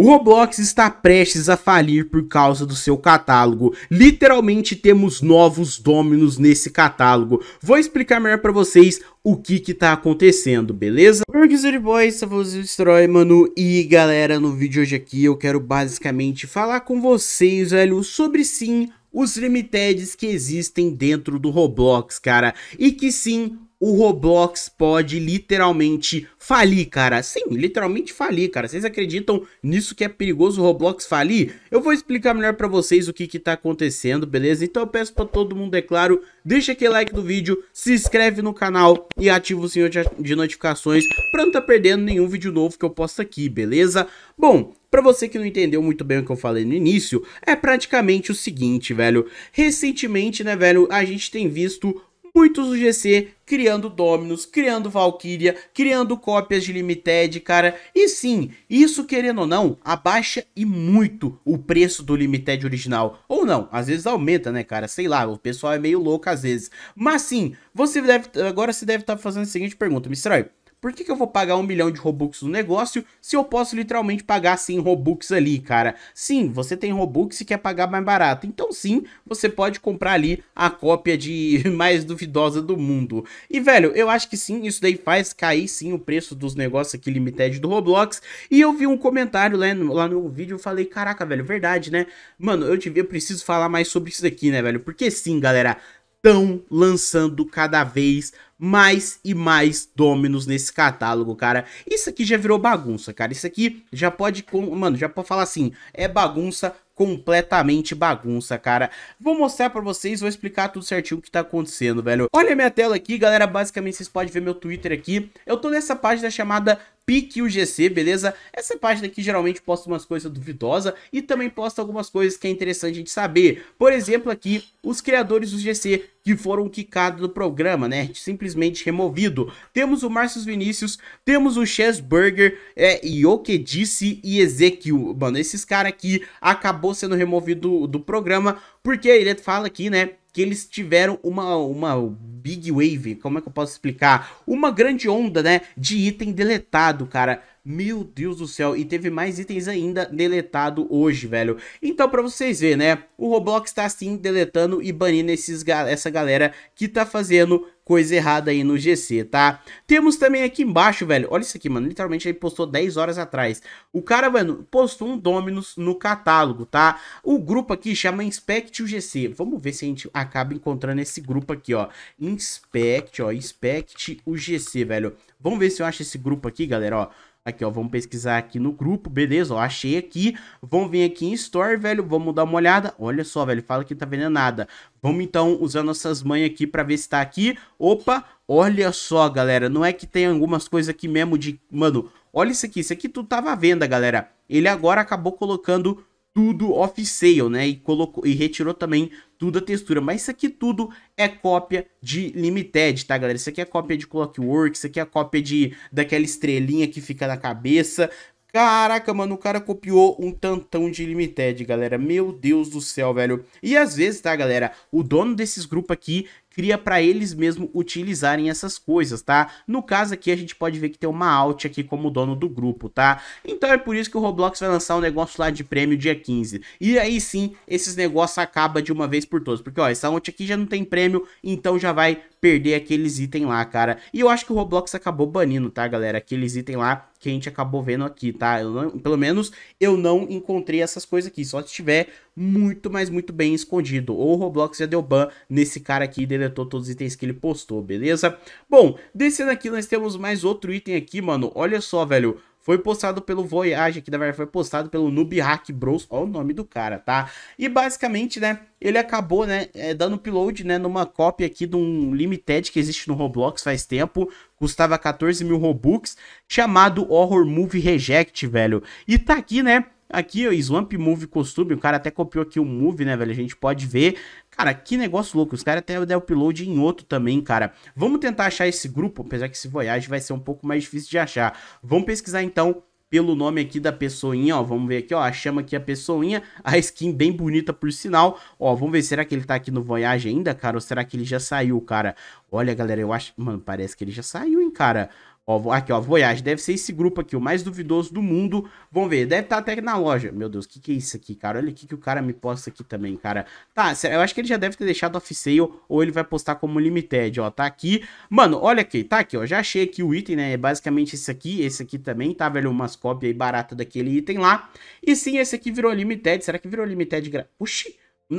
O Roblox está prestes a falir por causa do seu catálogo. Literalmente temos novos dominos nesse catálogo. Vou explicar melhor para vocês o que que tá acontecendo, beleza? Mercury Boys, Savozinho Destroy, mano. E galera, no vídeo hoje aqui eu quero basicamente falar com vocês, velho, sobre sim os limiteds que existem dentro do Roblox, cara. E que sim, o Roblox pode literalmente falir, cara. Sim, literalmente falir, cara. Vocês acreditam nisso que é perigoso o Roblox falir? Eu vou explicar melhor para vocês o que que tá acontecendo, beleza? Então eu peço para todo mundo, é claro, deixa aquele like do vídeo, se inscreve no canal e ativa o sininho de, notificações para não tá perdendo nenhum vídeo novo que eu posto aqui, beleza? Bom, Pra você que não entendeu muito bem o que eu falei no início, é praticamente o seguinte, velho. Recentemente, né, velho, a gente tem visto circuitos do GC, criando Dominus, criando Valkyria, criando cópias de Limited, cara. E sim, isso querendo ou não, abaixa e muito o preço do Limited original. Ou não, às vezes aumenta, né, cara? Sei lá, o pessoal é meio louco às vezes. Mas sim, você deve agora se deve estar tá fazendo a seguinte pergunta, Mistrai. Por que, que eu vou pagar um milhão de Robux no negócio se eu posso literalmente pagar 100 Robux ali, cara? Sim, você tem Robux e quer pagar mais barato. Então sim, você pode comprar ali a cópia de mais duvidosa do mundo. E, velho, eu acho que sim, isso daí faz cair sim o preço dos negócios aqui limited do Roblox. E eu vi um comentário lá né, no, lá no vídeo, e falei, caraca, velho, verdade, né? Mano, eu, te, eu preciso falar mais sobre isso daqui, né, velho? Porque sim, galera, estão lançando cada vez mais e mais Dominos nesse catálogo, cara. Isso aqui já virou bagunça, cara. Isso aqui já pode, mano, já pode falar assim, é bagunça completamente bagunça, cara. Vou mostrar pra vocês, vou explicar tudo certinho o que tá acontecendo, velho. Olha minha tela aqui, galera, basicamente vocês podem ver meu Twitter aqui. Eu tô nessa página chamada Pique GC, beleza? Essa página aqui geralmente posta umas coisas duvidosas e também posta algumas coisas que é interessante a gente saber. Por exemplo, aqui, os criadores do GC que foram quicados do programa, né? Simplesmente removido. Temos o Márcio Vinícius, temos o Chessburger, é, Yokedice e Ezequiel. Mano, esses caras aqui acabou sendo removido do, do programa porque ele fala aqui, né? que eles tiveram uma, uma big wave, como é que eu posso explicar? Uma grande onda, né, de item deletado, cara. Meu Deus do céu, e teve mais itens ainda deletado hoje, velho. Então, pra vocês verem, né, o Roblox tá assim deletando e banindo esses, essa galera que tá fazendo coisa errada aí no GC, tá? Temos também aqui embaixo, velho, olha isso aqui, mano, literalmente ele postou 10 horas atrás. O cara, mano, postou um Dominus no catálogo, tá? O grupo aqui chama Inspect GC. vamos ver se a gente acaba encontrando esse grupo aqui, ó. Inspect, ó, Inspect GC, velho. Vamos ver se eu acho esse grupo aqui, galera, ó. Aqui, ó, vamos pesquisar aqui no grupo, beleza, ó, achei aqui. Vamos vir aqui em Store, velho, vamos dar uma olhada. Olha só, velho, fala que não tá vendendo nada. Vamos, então, usar nossas mães aqui pra ver se tá aqui. Opa, olha só, galera, não é que tem algumas coisas aqui mesmo de... Mano, olha isso aqui, isso aqui tudo tava à venda, galera. Ele agora acabou colocando tudo off-sale, né? E, colocou, e retirou também tudo a textura. Mas isso aqui tudo é cópia de Limited, tá, galera? Isso aqui é cópia de Clockwork, isso aqui é cópia de, daquela estrelinha que fica na cabeça. Caraca, mano, o cara copiou um tantão de Limited, galera. Meu Deus do céu, velho. E às vezes, tá, galera, o dono desses grupos aqui cria para eles mesmo utilizarem essas coisas, tá? No caso aqui, a gente pode ver que tem uma alt aqui como dono do grupo, tá? Então é por isso que o Roblox vai lançar um negócio lá de prêmio dia 15. E aí sim, esses negócios acabam de uma vez por todas, porque ó, essa alt aqui já não tem prêmio, então já vai perder aqueles itens lá, cara. E eu acho que o Roblox acabou banindo, tá, galera? Aqueles itens lá que a gente acabou vendo aqui, tá? Eu não, pelo menos eu não encontrei essas coisas aqui, só se tiver muito, mas muito bem escondido. Ou o Roblox já deu ban nesse cara aqui e deletou todos os itens que ele postou, beleza? Bom, descendo aqui nós temos mais outro item aqui, mano. Olha só, velho. Foi postado pelo Voyage aqui, na verdade, foi postado pelo Noob Hack Bros. Ó o nome do cara, tá? E basicamente, né, ele acabou, né, é, dando upload, né, numa cópia aqui de um Limited que existe no Roblox faz tempo, custava 14 mil Robux, chamado Horror Movie Reject, velho. E tá aqui, né, aqui, ó, Swamp Move Costume, o cara até copiou aqui o Move, né, velho, a gente pode ver, Cara, que negócio louco. Os caras até deram upload em outro também, cara. Vamos tentar achar esse grupo, apesar que esse Voyage vai ser um pouco mais difícil de achar. Vamos pesquisar então pelo nome aqui da pessoinha, ó, vamos ver aqui, ó, chama aqui a pessoinha, a skin bem bonita por sinal, ó, vamos ver, será que ele tá aqui no Voyage ainda, cara, ou será que ele já saiu, cara? Olha, galera, eu acho, mano, parece que ele já saiu, hein, cara, Ó, aqui, ó, Voyage, deve ser esse grupo aqui, o mais duvidoso do mundo. Vamos ver, deve estar tá até na loja. Meu Deus, o que, que é isso aqui, cara? Olha o que, que o cara me posta aqui também, cara. Tá, eu acho que ele já deve ter deixado off-sale ou ele vai postar como limited, ó, tá aqui. Mano, olha aqui, tá aqui, ó, já achei aqui o item, né? É basicamente esse aqui, esse aqui também, tá, velho? Umas cópias aí baratas daquele item lá. E sim, esse aqui virou limited. Será que virou limited? Gra... Oxi,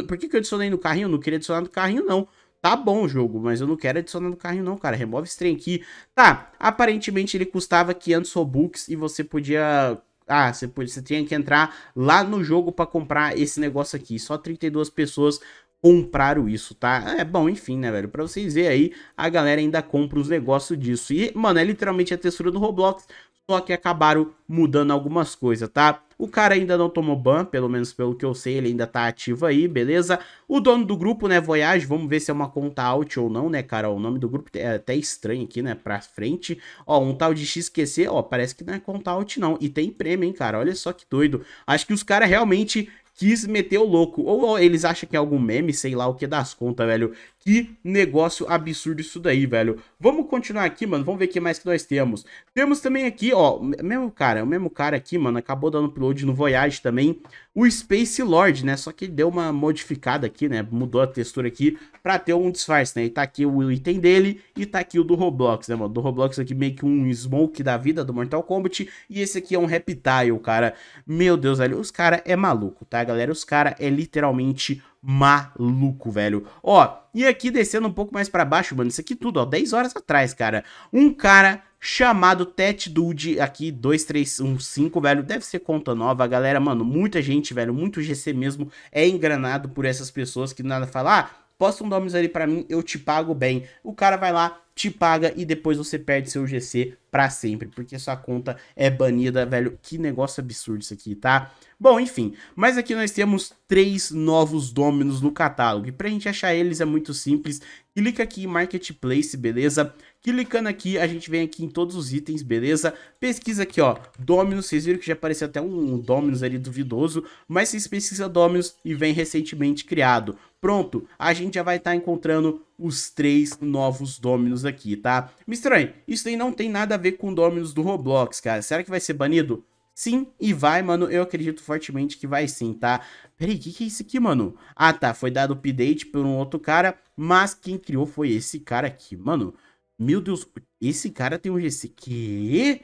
por que, que eu adicionei no carrinho? Não queria adicionar no carrinho, não. Tá bom o jogo, mas eu não quero adicionar no carrinho não, cara. Remove esse trem aqui. Tá, aparentemente ele custava 500 Robux e você podia... Ah, você, podia, você tinha que entrar lá no jogo para comprar esse negócio aqui. Só 32 pessoas compraram isso, tá? É bom, enfim, né, velho? Pra vocês verem aí, a galera ainda compra os negócios disso. E, mano, é literalmente a textura do Roblox, só que acabaram mudando algumas coisas, tá? O cara ainda não tomou ban, pelo menos pelo que eu sei, ele ainda tá ativo aí, beleza? O dono do grupo, né, Voyage, vamos ver se é uma conta out ou não, né, cara? O nome do grupo é até estranho aqui, né, pra frente. Ó, um tal de XQC, ó, parece que não é conta out não. E tem prêmio, hein, cara? Olha só que doido. Acho que os caras realmente quis meter o louco. Ou, ou, eles acham que é algum meme, sei lá o que das contas, velho. Que negócio absurdo isso daí, velho. Vamos continuar aqui, mano. Vamos ver o que mais que nós temos. Temos também aqui, ó, mesmo cara, o mesmo cara aqui, mano, acabou dando upload no Voyage também, o Space Lord, né? Só que deu uma modificada aqui, né? Mudou a textura aqui pra ter um disfarce, né? E tá aqui o item dele e tá aqui o do Roblox, né, mano? Do Roblox aqui meio que um smoke da vida do Mortal Kombat e esse aqui é um Reptile, cara. Meu Deus, velho, os cara é maluco, tá, galera? Os cara é literalmente maluco, velho. Ó, e aqui descendo um pouco mais para baixo, mano, isso aqui tudo, ó, 10 horas atrás, cara. Um cara chamado Tet Dude aqui, 2315, velho, deve ser conta nova, galera, mano, muita gente, velho, muito GC mesmo é engranado por essas pessoas que nada falar. Ah, posta um domes ali para mim, eu te pago bem. O cara vai lá, te paga e depois você perde seu GC para sempre, porque sua conta é banida, velho. Que negócio absurdo isso aqui, tá? Bom, enfim, mas aqui nós temos três novos domínios no catálogo, e pra gente achar eles é muito simples, clica aqui em Marketplace, beleza? Clicando aqui, a gente vem aqui em todos os itens, beleza? Pesquisa aqui, ó, Dominus, vocês viram que já apareceu até um, um Dominus ali duvidoso, mas vocês pesquisam Dominus e vem recentemente criado pronto, a gente já vai estar tá encontrando os três novos Dominos aqui, tá? Me estranho, isso aí não tem nada a ver com Dominos do Roblox, cara. Será que vai ser banido? Sim, e vai, mano. Eu acredito fortemente que vai sim, tá? Peraí, o que, que é isso aqui, mano? Ah, tá. Foi dado update por um outro cara, mas quem criou foi esse cara aqui, mano. Meu Deus, esse cara tem um GC. Que?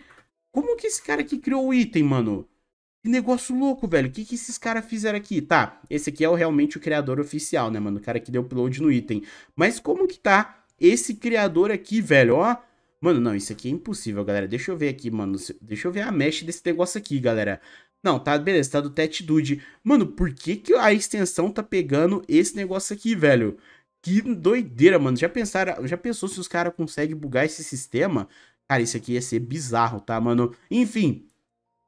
Como que esse cara aqui criou o item, mano? negócio louco, velho. O que, que esses caras fizeram aqui? Tá, esse aqui é o, realmente o criador oficial, né, mano? O cara que deu upload no item. Mas como que tá esse criador aqui, velho? Ó, Mano, não, isso aqui é impossível, galera. Deixa eu ver aqui, mano. Deixa eu ver a mesh desse negócio aqui, galera. Não, tá, beleza, tá do Tet Dude. Mano, por que, que a extensão tá pegando esse negócio aqui, velho? Que doideira, mano. Já pensaram, já pensou se os caras conseguem bugar esse sistema? Cara, isso aqui ia ser bizarro, tá, mano? Enfim,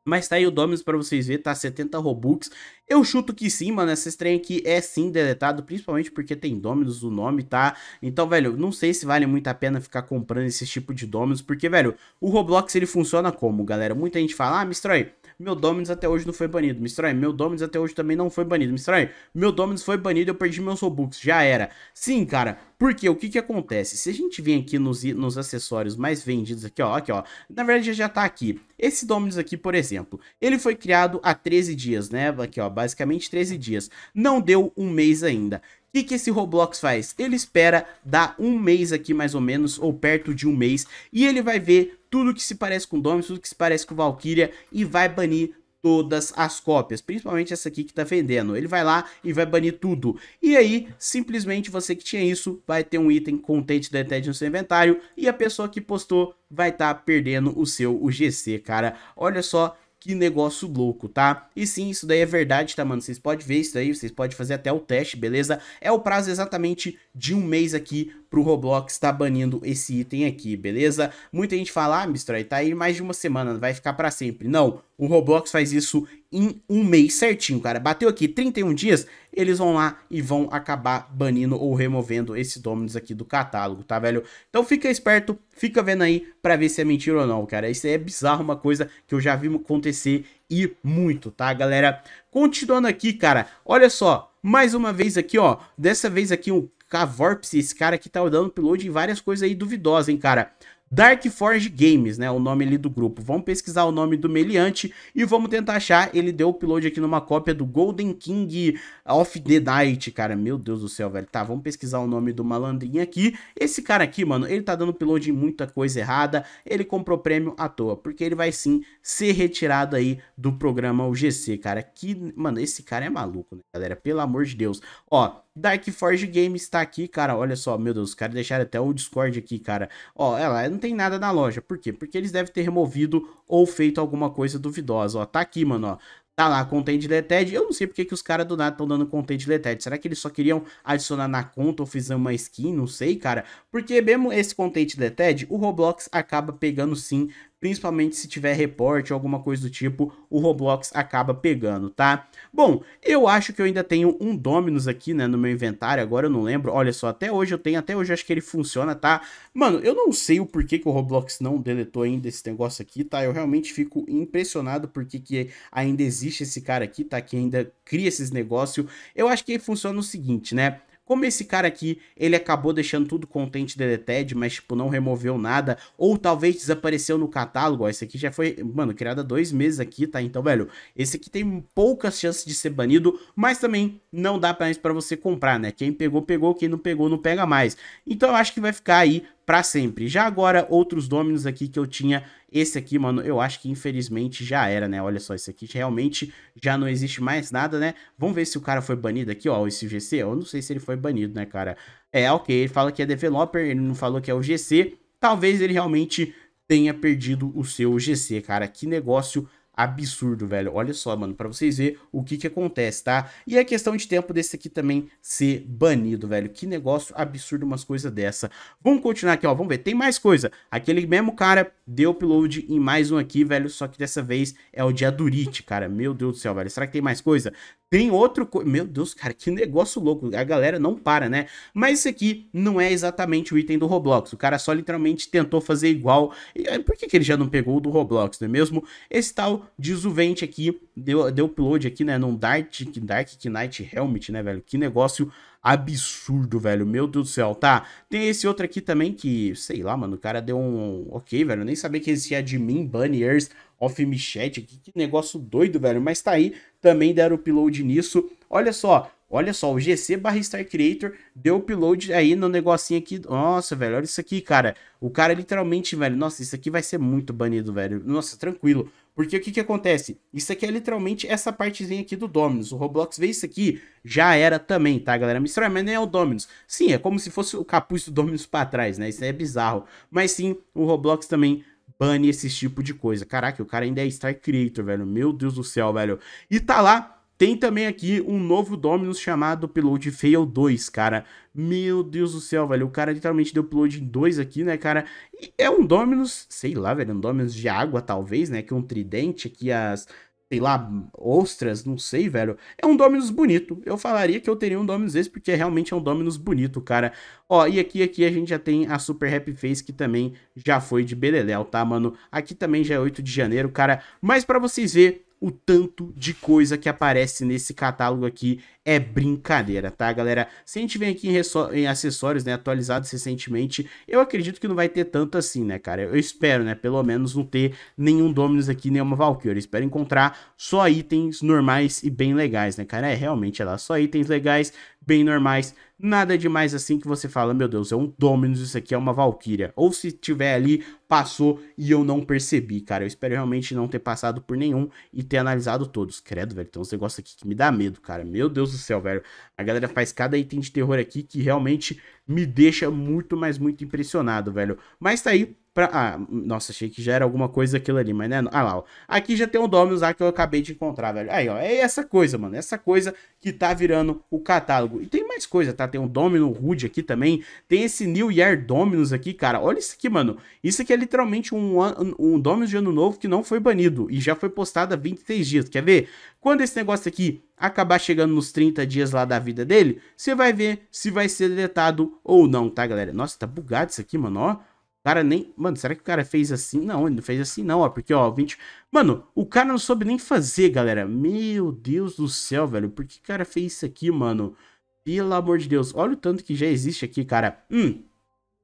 mas tá aí o Dominus pra vocês verem, tá 70 Robux. Eu chuto que sim, mano, essa estranha aqui é sim deletado, principalmente porque tem Dominus no nome, tá? Então, velho, não sei se vale muito a pena ficar comprando esse tipo de Dominus, porque, velho, o Roblox ele funciona como, galera? Muita gente fala, ah, me estranho, meu Dominus até hoje não foi banido. me Mistranho, meu Dominus até hoje também não foi banido. me Mistranho, meu Dominus foi banido, eu perdi meus Robux, já era. Sim, cara, porque o que que acontece? Se a gente vem aqui nos, nos acessórios mais vendidos aqui, ó, aqui, ó. Na verdade, já tá aqui. Esse Dominus aqui, por exemplo, ele foi criado há 13 dias, né? Aqui, ó, basicamente 13 dias. Não deu um mês ainda. O que, que esse Roblox faz? Ele espera dar um mês aqui mais ou menos, ou perto de um mês, e ele vai ver tudo que se parece com Domus, tudo que se parece com Valkyria e vai banir todas as cópias, principalmente essa aqui que tá vendendo. Ele vai lá e vai banir tudo. E aí, simplesmente você que tinha isso, vai ter um item contente da Dead no seu inventário e a pessoa que postou vai estar tá perdendo o seu UGC, cara. Olha só que negócio louco, tá? E sim, isso daí é verdade, tá, mano? Vocês podem ver isso daí, vocês podem fazer até o teste, beleza? É o prazo exatamente de um mês aqui pro Roblox tá banindo esse item aqui, beleza? Muita gente fala, ah, Mistrói, tá aí mais de uma semana, vai ficar pra sempre. Não, o Roblox faz isso em um mês certinho, cara. Bateu aqui 31 dias, eles vão lá e vão acabar banindo ou removendo esse Dominus aqui do catálogo, tá, velho? Então fica esperto, fica vendo aí pra ver se é mentira ou não, cara. Isso é bizarro, uma coisa que eu já vi acontecer e muito, tá, galera? Continuando aqui, cara, olha só. Mais uma vez aqui, ó, dessa vez aqui o Cavorps, esse cara que tá dando upload em várias coisas aí duvidosas, hein, cara. Dark Forge Games, né, o nome ali do grupo. Vamos pesquisar o nome do meliante e vamos tentar achar. Ele deu upload aqui numa cópia do Golden King of the Night, cara. Meu Deus do céu, velho. Tá, vamos pesquisar o nome do malandrinho aqui. Esse cara aqui, mano, ele tá dando upload em muita coisa errada. Ele comprou prêmio à toa, porque ele vai sim ser retirado aí do programa UGC, cara. Que, mano, esse cara é maluco, né, galera? Pelo amor de Deus. Ó, Dark Forge Game está aqui, cara. Olha só, meu Deus, os caras deixaram até o Discord aqui, cara. Ó, ela é não tem nada na loja. Por quê? Porque eles devem ter removido ou feito alguma coisa duvidosa. Ó, tá aqui, mano, ó. Tá lá, Content Deleted. Eu não sei porque que os caras do nada estão dando Content Deleted. Será que eles só queriam adicionar na conta ou fizer uma skin? Não sei, cara. Porque mesmo esse Content Deleted, o Roblox acaba pegando sim principalmente se tiver reporte ou alguma coisa do tipo, o Roblox acaba pegando, tá? Bom, eu acho que eu ainda tenho um Dominus aqui, né, no meu inventário, agora eu não lembro, olha só, até hoje eu tenho, até hoje eu acho que ele funciona, tá? Mano, eu não sei o porquê que o Roblox não deletou ainda esse negócio aqui, tá? Eu realmente fico impressionado porque que ainda existe esse cara aqui, tá? Que ainda cria esses negócios. Eu acho que ele funciona o seguinte, né? Como esse cara aqui, ele acabou deixando tudo contente de deleted, mas tipo, não removeu nada, ou talvez desapareceu no catálogo, ó, esse aqui já foi, mano, criado há dois meses aqui, tá? Então, velho, esse aqui tem poucas chances de ser banido, mas também não dá mais pra você comprar, né? Quem pegou, pegou, quem não pegou, não pega mais. Então eu acho que vai ficar aí para sempre. Já agora, outros domínios aqui que eu tinha. Esse aqui, mano, eu acho que infelizmente já era, né? Olha só, esse aqui realmente já não existe mais nada, né? Vamos ver se o cara foi banido aqui, ó, esse GC. Eu não sei se ele foi banido, né, cara? É, ok, ele fala que é developer, ele não falou que é o GC. Talvez ele realmente tenha perdido o seu GC, cara. Que negócio absurdo, velho. Olha só, mano, para vocês ver o que que acontece, tá? E é questão de tempo desse aqui também ser banido, velho. Que negócio absurdo umas coisas dessa. Vamos continuar aqui, ó. Vamos ver. Tem mais coisa. Aquele mesmo cara deu upload em mais um aqui, velho. Só que dessa vez é o de Adurite, cara. Meu Deus do céu, velho. Será que tem mais coisa? Tem outro. Co... Meu Deus, cara, que negócio louco. A galera não para, né? Mas isso aqui não é exatamente o item do Roblox. O cara só literalmente tentou fazer igual. E é, por que, que ele já não pegou o do Roblox, não é mesmo? Esse tal desuvente aqui deu, deu upload aqui, né? Num Dark, Dark Knight Helmet, né, velho? Que negócio absurdo, velho. Meu Deus do céu, tá? Tem esse outro aqui também que, sei lá, mano, o cara deu um. Ok, velho. Eu nem sabia que existia admin, banners Off Michette, que, que negócio doido, velho. Mas tá aí, também deram upload nisso. Olha só, Olha só, o GC barra Star Creator deu upload aí no negocinho aqui. Nossa, velho, olha isso aqui, cara. O cara literalmente, velho, nossa, isso aqui vai ser muito banido, velho. Nossa, tranquilo. Porque o que que acontece? Isso aqui é literalmente essa partezinha aqui do Dominus. O Roblox vê isso aqui, já era também, tá, galera? Mr. Man é o Dominus. Sim, é como se fosse o capuz do Dominus pra trás, né? Isso é bizarro. Mas sim, o Roblox também bane esse tipo de coisa. Caraca, o cara ainda é Star Creator, velho. Meu Deus do céu, velho. E tá lá tem também aqui um novo Dominus chamado Upload Fail 2, cara. Meu Deus do céu, velho. O cara literalmente deu upload em 2 aqui, né, cara? E é um Dominus, sei lá, velho, um Dominus de água, talvez, né? Que é um tridente aqui, as, sei lá, ostras, não sei, velho. É um Dominus bonito. Eu falaria que eu teria um Dominus esse, porque realmente é um Dominus bonito, cara. Ó, e aqui, aqui a gente já tem a Super Happy Face, que também já foi de Beleléu, tá, mano? Aqui também já é 8 de janeiro, cara. Mas para vocês verem o tanto de coisa que aparece nesse catálogo aqui é brincadeira, tá, galera? Se a gente vem aqui em, em, acessórios, né, atualizados recentemente, eu acredito que não vai ter tanto assim, né, cara? Eu espero, né, pelo menos não ter nenhum Dominus aqui, nenhuma Valkyrie. Eu espero encontrar só itens normais e bem legais, né, cara? É, realmente, é lá, só itens legais, bem normais. Nada demais assim que você fala, meu Deus, é um Dominus, isso aqui é uma Valkyria. Ou se tiver ali, passou e eu não percebi, cara. Eu espero realmente não ter passado por nenhum e ter analisado todos. Credo, velho, tem uns negócios aqui que me dá medo, cara. Meu Deus do céu, velho. A galera faz cada item de terror aqui que realmente me deixa muito, mas muito impressionado, velho. Mas tá aí, Pra... Ah, nossa, achei que já era alguma coisa aquilo ali, mas né? Ah lá, ó. Aqui já tem o um Dominus lá que eu acabei de encontrar, velho. Aí, ó, é essa coisa, mano. Essa coisa que tá virando o catálogo. E tem mais coisa, tá? Tem um Domino Rude aqui também. Tem esse New Year Dominus aqui, cara. Olha isso aqui, mano. Isso aqui é literalmente um, um Dominus de ano novo que não foi banido e já foi postado há 23 dias. Quer ver? Quando esse negócio aqui acabar chegando nos 30 dias lá da vida dele, você vai ver se vai ser deletado ou não, tá, galera? Nossa, tá bugado isso aqui, mano, ó cara nem. Mano, será que o cara fez assim? Não, ele não fez assim, não, ó. Porque, ó, 20. Mano, o cara não soube nem fazer, galera. Meu Deus do céu, velho. Por que o cara fez isso aqui, mano? Pelo amor de Deus. Olha o tanto que já existe aqui, cara. Hum.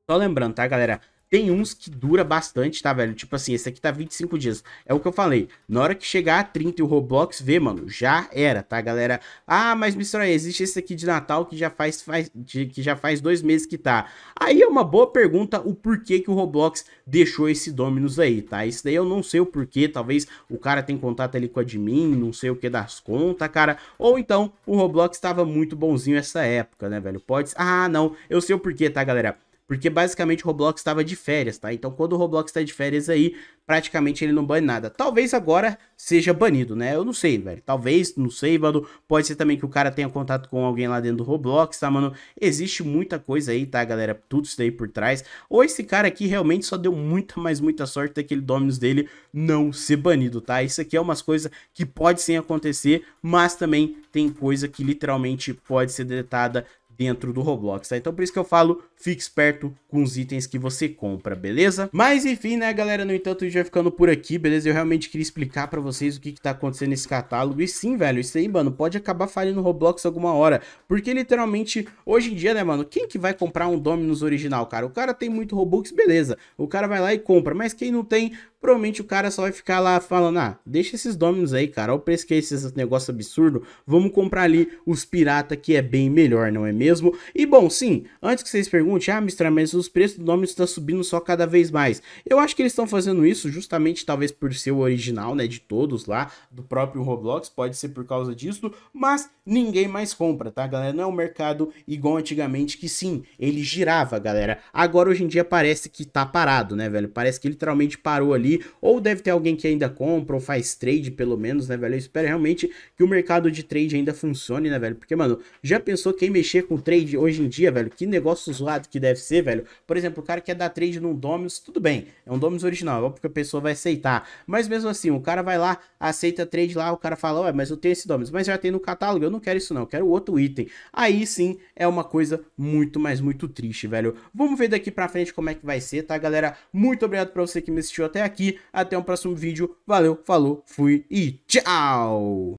Só lembrando, tá, galera? Tem uns que dura bastante, tá, velho? Tipo assim, esse aqui tá 25 dias. É o que eu falei. Na hora que chegar a 30 e o Roblox ver, mano, já era, tá, galera? Ah, mas Aí, existe esse aqui de Natal que já faz, faz de, que já faz dois meses que tá. Aí é uma boa pergunta o porquê que o Roblox deixou esse Dominus aí, tá? Isso daí eu não sei o porquê, talvez o cara tem contato ali com o admin, não sei o que das contas, cara. Ou então o Roblox tava muito bonzinho essa época, né, velho? Pode... Ah, não, eu sei o porquê, tá, galera? porque basicamente o Roblox estava de férias, tá? Então quando o Roblox está de férias aí, praticamente ele não bane nada. Talvez agora seja banido, né? Eu não sei, velho. Talvez, não sei, mano. Pode ser também que o cara tenha contato com alguém lá dentro do Roblox, tá, mano? Existe muita coisa aí, tá, galera? Tudo isso daí por trás. Ou esse cara aqui realmente só deu muita, mas muita sorte daquele Dominus dele não ser banido, tá? Isso aqui é umas coisas que pode sim acontecer, mas também tem coisa que literalmente pode ser detetada dentro do Roblox, tá? Então por isso que eu falo fique esperto com os itens que você compra, beleza? Mas enfim, né, galera, no entanto, a gente vai ficando por aqui, beleza? Eu realmente queria explicar pra vocês o que que tá acontecendo nesse catálogo. E sim, velho, isso aí, mano, pode acabar falhando no Roblox alguma hora. Porque literalmente, hoje em dia, né, mano, quem que vai comprar um Dominus original, cara? O cara tem muito Robux, beleza. O cara vai lá e compra, mas quem não tem, provavelmente o cara só vai ficar lá falando, ah, deixa esses Dominus aí, cara, olha o preço que é esses negócio absurdo, vamos comprar ali os pirata que é bem melhor, não é mesmo? E bom, sim, antes que vocês perguntem, pergunte, ah, Mr. mas os preços do nome estão subindo só cada vez mais. Eu acho que eles estão fazendo isso justamente talvez por ser o original, né, de todos lá, do próprio Roblox, pode ser por causa disso, mas ninguém mais compra, tá, galera? Não é um mercado igual antigamente que sim, ele girava, galera. Agora hoje em dia parece que tá parado, né, velho? Parece que literalmente parou ali, ou deve ter alguém que ainda compra ou faz trade pelo menos, né, velho? Eu espero realmente que o mercado de trade ainda funcione, né, velho? Porque, mano, já pensou quem mexer com trade hoje em dia, velho? Que negócio zoado errado que deve ser, velho. Por exemplo, o cara quer dar trade num domus, tudo bem, é um domus original, é óbvio que a pessoa vai aceitar. Mas mesmo assim, o cara vai lá, aceita trade lá, o cara fala, ué, mas eu tenho esse domus, mas já tem no catálogo, eu não quero isso não, eu quero outro item. Aí sim, é uma coisa muito, mas muito triste, velho. Vamos ver daqui pra frente como é que vai ser, tá, galera? Muito obrigado pra você que me assistiu até aqui, até o um próximo vídeo, valeu, falou, fui e tchau!